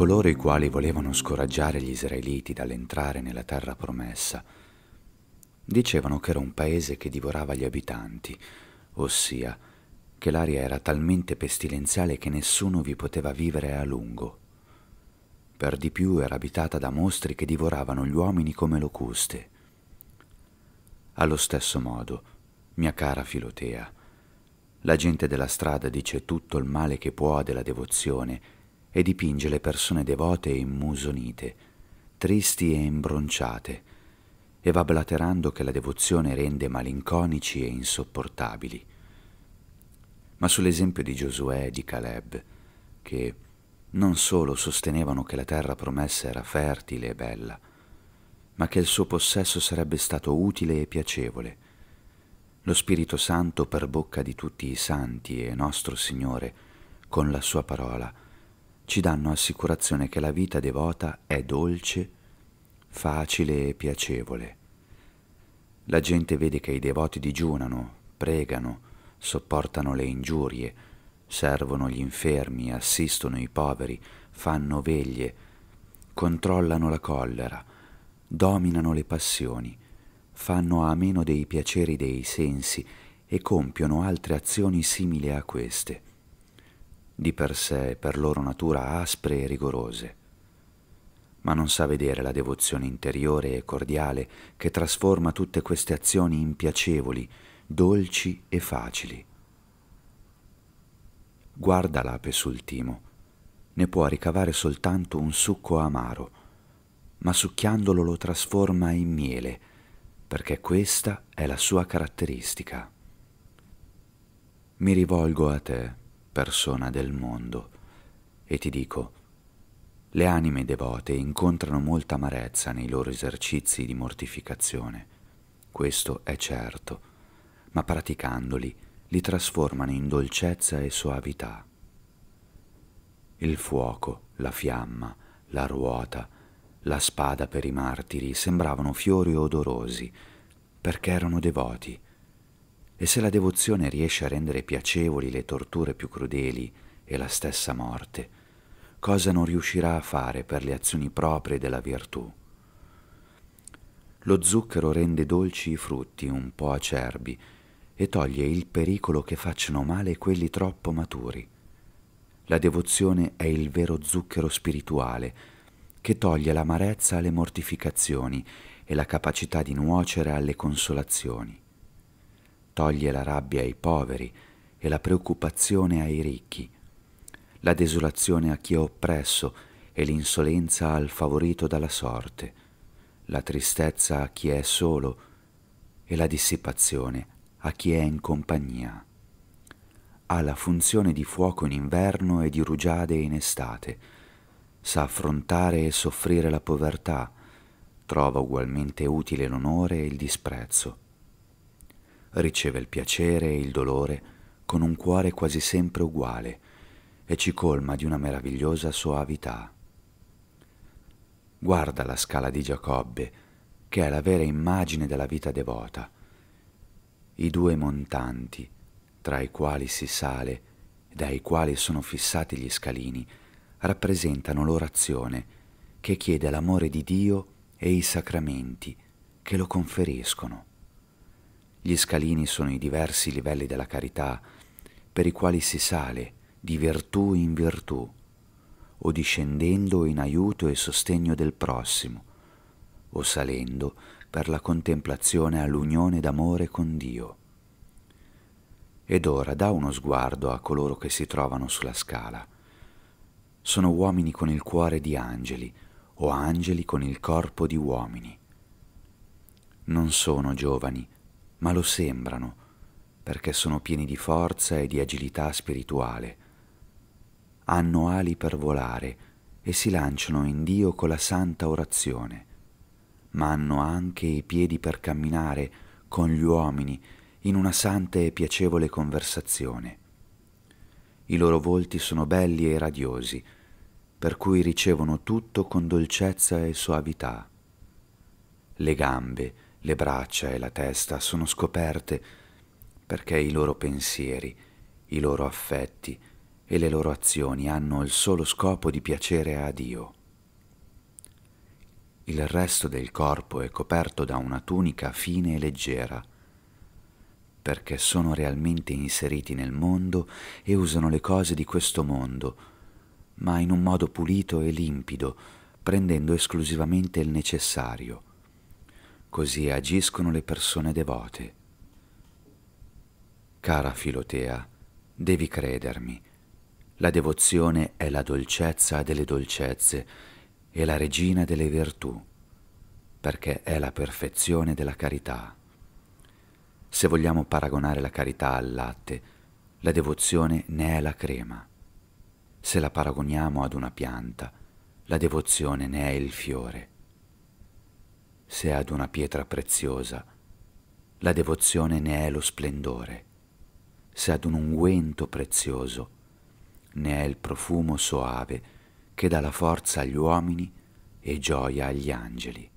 coloro i quali volevano scoraggiare gli israeliti dall'entrare nella terra promessa. Dicevano che era un paese che divorava gli abitanti, ossia che l'aria era talmente pestilenziale che nessuno vi poteva vivere a lungo. Per di più era abitata da mostri che divoravano gli uomini come locuste. Allo stesso modo, mia cara Filotea, la gente della strada dice tutto il male che può della devozione, e dipinge le persone devote e immusonite, tristi e imbronciate, e va blaterando che la devozione rende malinconici e insopportabili. Ma sull'esempio di Giosuè e di Caleb, che non solo sostenevano che la terra promessa era fertile e bella, ma che il suo possesso sarebbe stato utile e piacevole. Lo Spirito Santo per bocca di tutti i santi e nostro Signore, con la sua parola, ci danno assicurazione che la vita devota è dolce, facile e piacevole. La gente vede che i devoti digiunano, pregano, sopportano le ingiurie, servono gli infermi, assistono i poveri, fanno veglie, controllano la collera, dominano le passioni, fanno a meno dei piaceri dei sensi e compiono altre azioni simili a queste di per sé e per loro natura aspre e rigorose, ma non sa vedere la devozione interiore e cordiale che trasforma tutte queste azioni in piacevoli, dolci e facili. Guarda l'ape sul timo, ne può ricavare soltanto un succo amaro, ma succhiandolo lo trasforma in miele, perché questa è la sua caratteristica. Mi rivolgo a te, persona del mondo. E ti dico, le anime devote incontrano molta amarezza nei loro esercizi di mortificazione. Questo è certo, ma praticandoli li trasformano in dolcezza e soavità. Il fuoco, la fiamma, la ruota, la spada per i martiri sembravano fiori odorosi, perché erano devoti, e se la devozione riesce a rendere piacevoli le torture più crudeli e la stessa morte, cosa non riuscirà a fare per le azioni proprie della virtù? Lo zucchero rende dolci i frutti un po' acerbi e toglie il pericolo che facciano male quelli troppo maturi. La devozione è il vero zucchero spirituale che toglie l'amarezza alle mortificazioni e la capacità di nuocere alle consolazioni toglie la rabbia ai poveri e la preoccupazione ai ricchi, la desolazione a chi è oppresso e l'insolenza al favorito dalla sorte, la tristezza a chi è solo e la dissipazione a chi è in compagnia. Ha la funzione di fuoco in inverno e di rugiade in estate, sa affrontare e soffrire la povertà, trova ugualmente utile l'onore e il disprezzo, riceve il piacere e il dolore con un cuore quasi sempre uguale e ci colma di una meravigliosa soavità. Guarda la scala di Giacobbe, che è la vera immagine della vita devota. I due montanti, tra i quali si sale e dai quali sono fissati gli scalini, rappresentano l'orazione che chiede l'amore di Dio e i sacramenti che lo conferiscono. Gli scalini sono i diversi livelli della carità per i quali si sale di virtù in virtù, o discendendo in aiuto e sostegno del prossimo, o salendo per la contemplazione all'unione d'amore con Dio. Ed ora dà uno sguardo a coloro che si trovano sulla scala. Sono uomini con il cuore di angeli, o angeli con il corpo di uomini. Non sono giovani, ma lo sembrano, perché sono pieni di forza e di agilità spirituale. Hanno ali per volare e si lanciano in Dio con la santa orazione, ma hanno anche i piedi per camminare con gli uomini in una santa e piacevole conversazione. I loro volti sono belli e radiosi, per cui ricevono tutto con dolcezza e soavità. Le gambe, le braccia e la testa sono scoperte perché i loro pensieri, i loro affetti e le loro azioni hanno il solo scopo di piacere a Dio. Il resto del corpo è coperto da una tunica fine e leggera, perché sono realmente inseriti nel mondo e usano le cose di questo mondo, ma in un modo pulito e limpido, prendendo esclusivamente il necessario. Così agiscono le persone devote. Cara Filotea, devi credermi. La devozione è la dolcezza delle dolcezze e la regina delle virtù, perché è la perfezione della carità. Se vogliamo paragonare la carità al latte, la devozione ne è la crema. Se la paragoniamo ad una pianta, la devozione ne è il fiore se ad una pietra preziosa, la devozione ne è lo splendore, se ad un unguento prezioso, ne è il profumo soave che dà la forza agli uomini e gioia agli angeli.